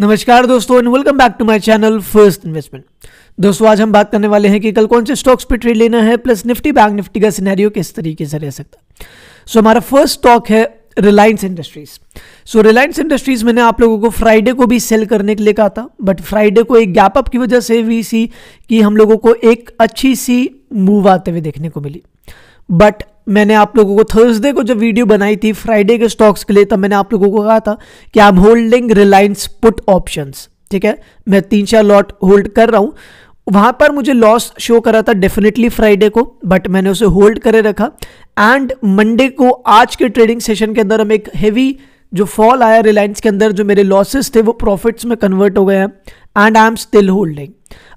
नमस्कार दोस्तों and welcome back to my channel first investment दोस्तों आज हम बात करने वाले हैं कि कल कौन से स्टॉक्स पे ट्रेड लेना है प्लस निफ्टी बैंक निफ्टी का सिनेरियो किस तरीके से रह सकता है so, सो हमारा फर्स्ट स्टॉक है Reliance Industries so Reliance Industries मैंने आप लोगों को फ्राइडे को भी सेल करने के लिए कहा था बट फ्राइडे को एक गैप अप की वजह से भी सी कि हम लोगों को एक अच्छी सी मूव आते हुए देखने को मिली बट मैंने आप लोगों को थर्सडे को जब वीडियो बनाई थी फ्राइडे के स्टॉक्स के लिए तब मैंने आप लोगों को कहा था कि I am holding Reliance put options ठीक है मैं तीन चार लॉट होल्ड कर रहा हूँ वहां पर मुझे लॉस शो करा था डेफिनेटली फ्राइडे को बट मैंने उसे होल्ड करे रखा एंड मंडे को आज के ट्रेडिंग सेशन के अंदर हम एक हैवी जो फॉल आया रिलायंस के अंदर जो मेरे लॉसेस थे वो प्रॉफिट्स में कन्वर्ट हो गए हैं and I am still holding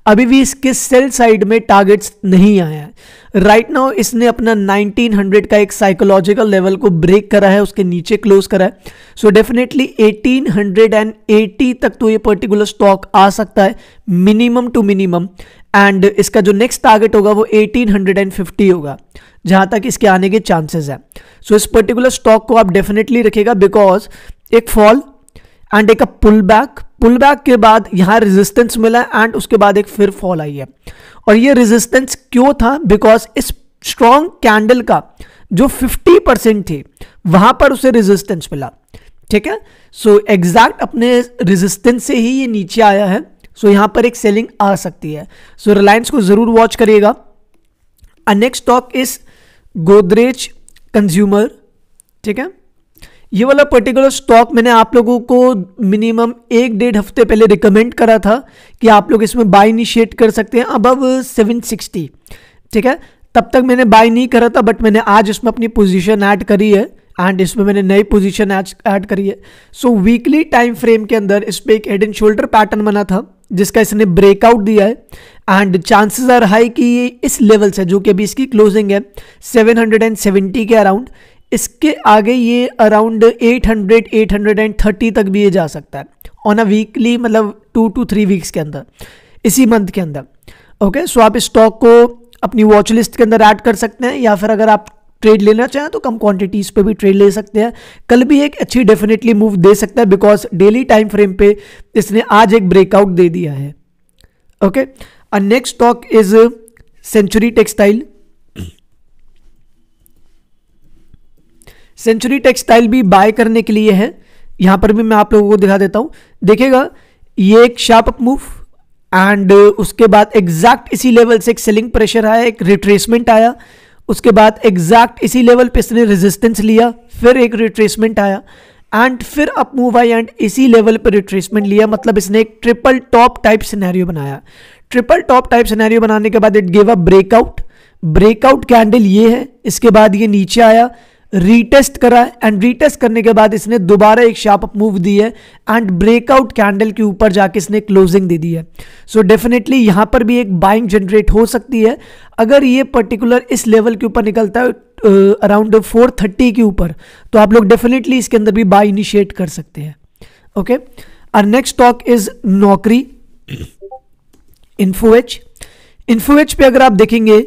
अभी भी इसके सेल साइड में टारगेट्स नहीं आया है राइट नाउ इसने अपना 1900 का एक साइकोलॉजिकल लेवल को ब्रेक करा है उसके नीचे क्लोज करा है सो डेफिनेटली 1880 तक तो ये पर्टिकुलर स्टॉक आ सकता है मिनिमम टू मिनिमम एंड इसका जो नेक्स्ट टारगेट होगा वो 1850 होगा जहां तक इसके आने के चांसेस हैं सो so, इस पर्टिकुलर स्टॉक को आप डेफिनेटली रखेगा बिकॉज एक फॉल एंड एक अ पुल बैक पुल बैक के बाद यहाँ रेजिस्टेंस मिला एंड उसके बाद एक फिर फॉल आई है और ये रेजिस्टेंस क्यों था बिकॉज इस स्ट्रॉन्ग कैंडल का जो 50 परसेंट थी वहां पर उसे रेजिस्टेंस मिला ठीक है सो so, एग्जैक्ट अपने रेजिस्टेंस से ही ये नीचे आया है सो so, यहाँ पर एक सेलिंग आ सकती है सो so, रिलायंस को ज़रूर वॉच करिएगा next stock is Godrej consumer ठीक है ये वाला पर्टिकुलर स्टॉक मैंने आप लोगों को मिनिमम एक डेढ़ हफ्ते पहले रिकमेंड करा था कि आप लोग इसमें बाय इनिशिएट कर सकते हैं अबव 760 ठीक है तब तक मैंने बाय नहीं करा था बट मैंने आज इसमें अपनी पोजीशन ऐड करी है एंड इसमें मैंने नई पोजीशन ऐड करी है सो वीकली टाइम फ्रेम के अंदर इस पर एक हेड एंड शोल्डर पैटर्न बना था जिसका इसने ब्रेकआउट दिया है एंड चांसेस आर हाई कि ये इस लेवल से जो कि अभी इसकी क्लोजिंग है 770 के अराउंड इसके आगे ये अराउंड 800 830 तक भी ये जा सकता है ऑन अ वीकली मतलब टू टू थ्री वीक्स के अंदर इसी मंथ के अंदर ओके सो आप स्टॉक को अपनी वॉच लिस्ट के अंदर ऐड कर सकते हैं या फिर अगर आप ट्रेड लेना चाहें तो कम क्वांटिटीज़ पे भी ट्रेड ले सकते हैं कल भी एक अच्छी डेफिनेटली मूव दे सकता है बिकॉज डेली टाइम फ्रेम पे इसने आज एक ब्रेकआउट दे दिया है okay next stock is Century Textile Century Textile भी बाय करने के लिए है यहाँ पर भी मैं आप लोगों को दिखा देता हूँ देखिएगा ये एक शार्प अप मूव एंड उसके बाद एग्जैक्ट इसी लेवल से एक सेलिंग प्रेशर आया एक रिट्रेसमेंट आया उसके बाद एग्जैक्ट इसी लेवल पे इसने रेजिस्टेंस लिया फिर एक रिट्रेसमेंट आया एंड फिर अप मूव आई एंड इसी लेवल पर रिट्रेसमेंट लिया मतलब इसने एक ट्रिपल टॉप टाइप सिनेरियो बनाया ट्रिपल टॉप टाइप सिनेरियो बनाने के बाद it gave a breakout breakout candle ये है इसके बाद ये नीचे आया रीटेस्ट करा एंड रीटेस्ट करने के बाद इसने दोबारा एक शार्प अप मूव दी है एंड ब्रेकआउट कैंडल के ऊपर जाके इसने क्लोजिंग दे दी है सो डेफिनेटली यहां पर भी एक बाइंग जनरेट हो सकती है अगर ये पर्टिकुलर इस लेवल के ऊपर निकलता है अराउंड फोर थर्टी के ऊपर तो आप लोग डेफिनेटली इसके अंदर भी बाई इनिशिएट कर सकते हैं ओके और नेक्स्ट स्टॉक इज नौकरी इन्फोएच इन्फोएच पे अगर आप देखेंगे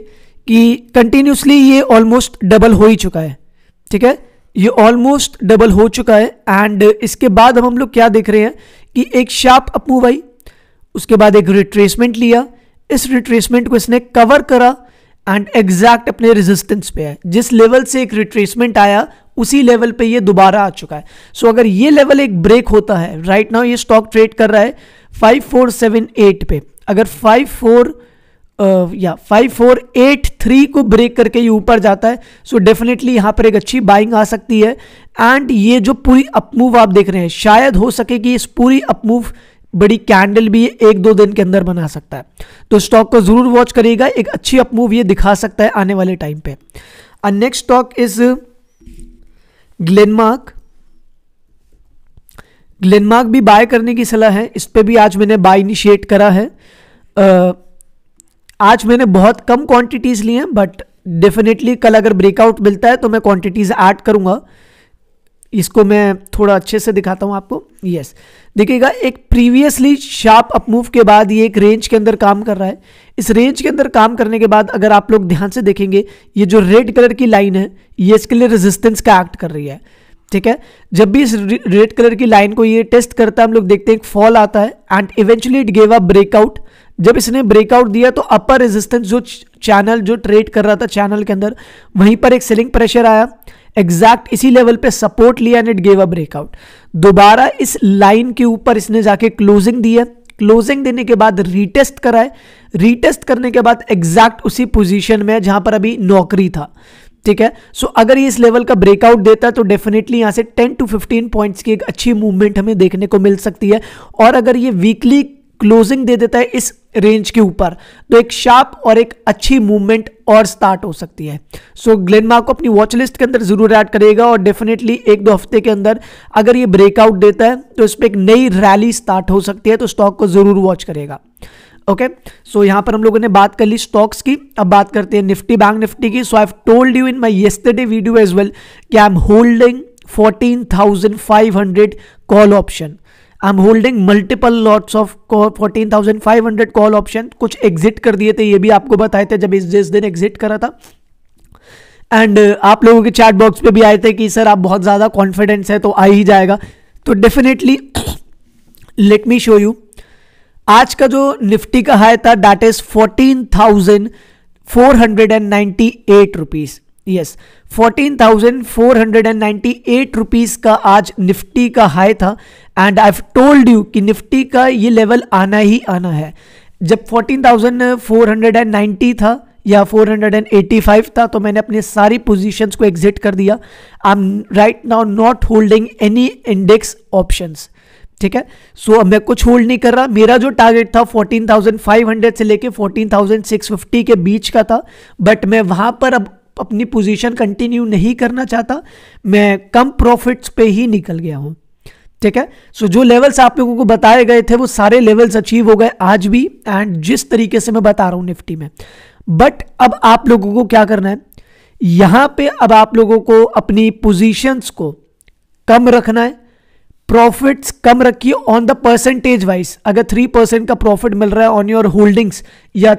कि कंटिन्यूसली ये ऑलमोस्ट डबल हो ही चुका है ठीक है ये ऑलमोस्ट डबल हो चुका है एंड इसके बाद हम लोग क्या देख रहे हैं कि एक शार्प अप आई उसके बाद एक रिट्रेसमेंट लिया इस रिट्रेसमेंट को इसने कवर करा एंड एग्जैक्ट अपने रेजिस्टेंस पे है जिस लेवल से एक रिट्रेसमेंट आया उसी लेवल पे ये दोबारा आ चुका है सो so, अगर ये लेवल एक ब्रेक होता है राइट right नाउ ये स्टॉक ट्रेड कर रहा है 5478 पे अगर 54 या फाइव फोर एट थ्री को ब्रेक करके ये ऊपर जाता है सो डेफिनेटली यहाँ पर एक अच्छी बाइंग आ सकती है एंड ये जो पूरी अपमूव आप देख रहे हैं शायद हो सके कि इस पूरी अपमूव बड़ी कैंडल भी एक दो दिन के अंदर बना सकता है तो स्टॉक को जरूर वॉच करिएगा एक अच्छी अपमूव ये दिखा सकता है आने वाले टाइम पे and next stock is Glenmark Glenmark भी बाय करने की सलाह है इस पर भी आज मैंने बाय इनिशिएट करा है आ, आज मैंने बहुत कम क्वांटिटीज़ ली हैं बट डेफिनेटली कल अगर ब्रेकआउट मिलता है तो मैं क्वांटिटीज़ ऐड करूँगा इसको मैं थोड़ा अच्छे से दिखाता हूँ आपको यस देखिएगा एक प्रीवियसली शार्प अपमूव के बाद ये एक रेंज के अंदर काम कर रहा है इस रेंज के अंदर काम करने के बाद अगर आप लोग ध्यान से देखेंगे ये जो रेड कलर की लाइन है ये इसके लिए रेजिस्टेंस का एक्ट कर रही है ठीक है जब भी इस रेड कलर की लाइन को ये टेस्ट करता है हम लोग देखते हैं एक फॉल आता है and eventually it gave a breakout जब इसने ब्रेकआउट दिया तो अपर रेजिस्टेंस जो चैनल जो ट्रेड कर रहा था चैनल के अंदर वहीं पर एक सेलिंग प्रेशर आया एग्जैक्ट इसी लेवल पे सपोर्ट लिया and it gave a breakout दोबारा इस लाइन के ऊपर इसने जाके क्लोजिंग दी है क्लोजिंग देने के बाद रीटेस्ट कराए रीटेस्ट करने के बाद एग्जैक्ट उसी पोजीशन में जहां पर अभी नौकरी था ठीक है सो so, अगर ये इस लेवल का ब्रेकआउट देता है तो डेफिनेटली यहाँ से 10 टू 15 पॉइंट्स की एक अच्छी मूवमेंट हमें देखने को मिल सकती है और अगर ये वीकली क्लोजिंग दे देता है इस रेंज के ऊपर तो एक शार्प और एक अच्छी मूवमेंट और स्टार्ट हो सकती है सो so, ग्लेनमा को अपनी वॉच लिस्ट के अंदर ज़रूर ऐड करेगा और डेफिनेटली एक दो हफ्ते के अंदर अगर ये ब्रेकआउट देता है तो इस पर एक नई रैली स्टार्ट हो सकती है तो स्टॉक को ज़रूर वॉच करेगा ओके सो यहां पर हम लोगों ने बात कर ली स्टॉक्स की अब बात करते हैं निफ्टी बैंक निफ्टी की so I told you in my yesterday video as well कि I am holding 14,500 call option I am holding multiple lots of fourteen thousand five hundred call option कुछ exit कर दिए थे ये भी आपको बताए थे जब इस जिस दिन एग्जिट करा था एंड uh, आप लोगों के चैट बॉक्स पे भी आए थे कि सर आप बहुत ज़्यादा कॉन्फिडेंस है तो आ ही जाएगा तो definitely let me show you आज का जो निफ्टी का हाई था that is fourteen thousand four hundred and ninety eight rupees yes fourteen thousand four hundred and ninety eight rupees का आज निफ्टी का हाई था एंड आई टोल्ड यू कि निफ्टी का ये लेवल आना ही आना है जब fourteen thousand four hundred and ninety था या 485 था तो मैंने अपने सारी पोजीशंस को एग्जिट कर दिया I am right now not holding any index options ठीक है सो so, मैं कुछ होल्ड नहीं कर रहा मेरा जो टारगेट था 14,500 से लेके 14,650 के बीच का था बट मैं वहां पर अब अपनी पोजीशन कंटिन्यू नहीं करना चाहता मैं कम प्रॉफिट्स पे ही निकल गया हूं ठीक है सो so, जो लेवल्स आप लोगों को बताए गए थे वो सारे लेवल्स अचीव हो गए आज भी एंड जिस तरीके से मैं बता रहा हूं निफ्टी में बट अब आप लोगों को क्या करना है यहां पे अब आप लोगों को अपनी पोजीशंस को कम रखना है प्रॉफिट्स कम रखिए ऑन द परसेंटेज वाइज अगर थ्री परसेंट का प्रॉफिट मिल रहा है ऑन योर होल्डिंग्स या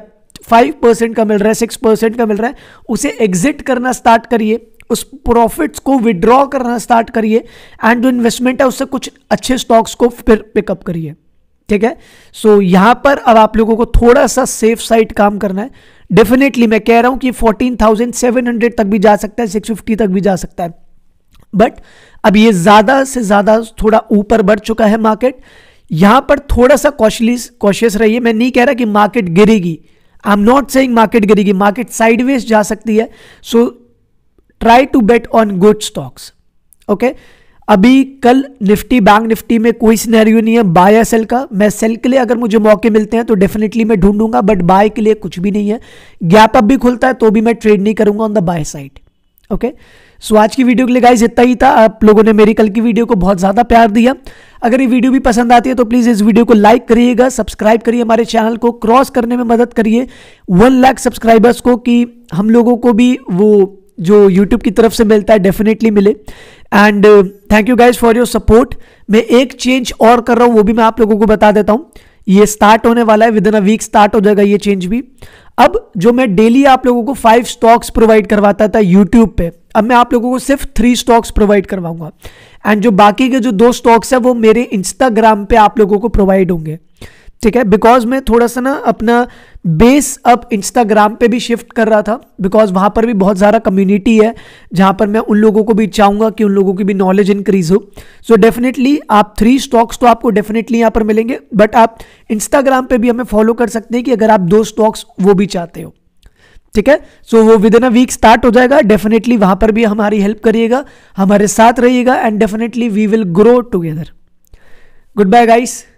फाइव परसेंट का मिल रहा है सिक्स परसेंट का मिल रहा है उसे एग्जिट करना स्टार्ट करिए उस प्रॉफिट्स को विड्रॉ करना स्टार्ट करिए एंड जो इन्वेस्टमेंट है उससे कुछ अच्छे स्टॉक्स को फिर पिकअप करिए ठीक है सो so, यहां पर अब आप लोगों को थोड़ा सा सेफ साइड काम करना है डेफिनेटली मैं कह रहा हूं कि 14,700 तक भी जा सकता है 650 तक भी जा सकता है बट अब ये ज़्यादा से ज़्यादा थोड़ा ऊपर बढ़ चुका है मार्केट यहां पर थोड़ा सा कॉशलिस कॉशियस रहिए मैं नहीं कह रहा कि मार्केट गिरेगी I am not saying market गिरेगी मार्केट साइडवेज जा सकती है so try to bet on good stocks okay अभी कल निफ्टी बैंक निफ्टी में कोई सिनेरियो नहीं है बाय या सेल का मैं सेल के लिए अगर मुझे मौके मिलते हैं तो डेफिनेटली मैं ढूंढूंगा बट बाय के लिए कुछ भी नहीं है गैप अप भी खुलता है तो भी मैं ट्रेड नहीं करूंगा on the buy side okay so आज की वीडियो के लिए गाइज इतना ही था आप लोगों ने मेरी कल की वीडियो को बहुत ज़्यादा प्यार दिया अगर ये वीडियो भी पसंद आती है तो प्लीज़ इस वीडियो को लाइक करिएगा सब्सक्राइब करिए हमारे चैनल को क्रॉस करने में मदद करिए वन लाख सब्सक्राइबर्स को कि हम लोगों को भी वो जो यूट्यूब की तरफ से मिलता है डेफिनेटली मिले and thank you guys for your support मैं एक चेंज और कर रहा हूँ वो भी मैं आप लोगों को बता देता हूँ ये स्टार्ट होने वाला है within a week start हो जाएगा ये चेंज भी अब जो मैं डेली आप लोगों को फाइव स्टॉक्स प्रोवाइड करवाता था यूट्यूब पे अब मैं आप लोगों को सिर्फ थ्री स्टॉक्स प्रोवाइड करवाऊंगा एंड जो बाकी के जो दो स्टॉक्स है वो मेरे इंस्टाग्राम पे आप लोगों को प्रोवाइड होंगे ठीक है बिकॉज मैं थोड़ा सा ना अपना बेस अब इंस्टाग्राम पे भी शिफ्ट कर रहा था बिकॉज वहाँ पर भी बहुत सारा कम्युनिटी है जहाँ पर मैं उन लोगों को भी चाहूँगा कि उन लोगों की भी नॉलेज इंक्रीज हो सो so डेफिनेटली आप थ्री स्टॉक्स तो आपको डेफिनेटली यहाँ पर मिलेंगे बट आप इंस्टाग्राम पे भी हमें फॉलो कर सकते हैं कि अगर आप दो स्टॉक्स वो भी चाहते हो ठीक है सो so, वो within a week start हो जाएगा डेफिनेटली वहां पर भी हमारी हेल्प करिएगा हमारे साथ रहिएगा and definitely we will grow together goodbye guys